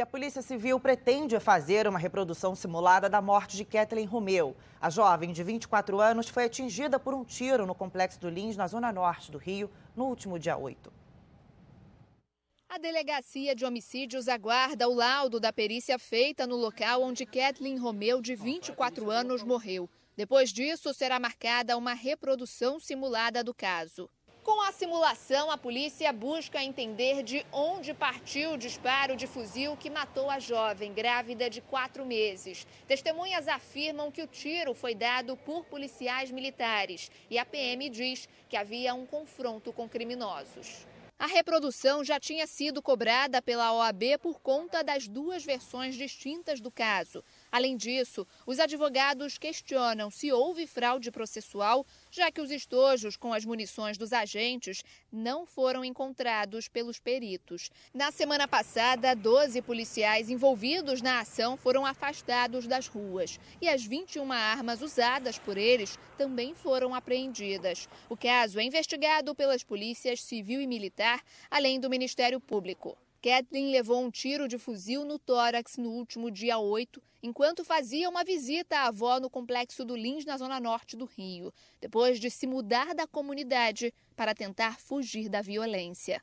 E a Polícia Civil pretende fazer uma reprodução simulada da morte de Kathleen Romeu. A jovem, de 24 anos, foi atingida por um tiro no Complexo do Lins, na zona norte do Rio, no último dia 8. A Delegacia de Homicídios aguarda o laudo da perícia feita no local onde Kathleen Romeu, de 24 anos, morreu. Depois disso, será marcada uma reprodução simulada do caso. Com a simulação, a polícia busca entender de onde partiu o disparo de fuzil que matou a jovem, grávida de quatro meses. Testemunhas afirmam que o tiro foi dado por policiais militares e a PM diz que havia um confronto com criminosos. A reprodução já tinha sido cobrada pela OAB por conta das duas versões distintas do caso. Além disso, os advogados questionam se houve fraude processual, já que os estojos com as munições dos agentes não foram encontrados pelos peritos. Na semana passada, 12 policiais envolvidos na ação foram afastados das ruas e as 21 armas usadas por eles também foram apreendidas. O caso é investigado pelas polícias civil e militar além do Ministério Público. Kathleen levou um tiro de fuzil no tórax no último dia 8, enquanto fazia uma visita à avó no complexo do Lins, na zona norte do Rio, depois de se mudar da comunidade para tentar fugir da violência.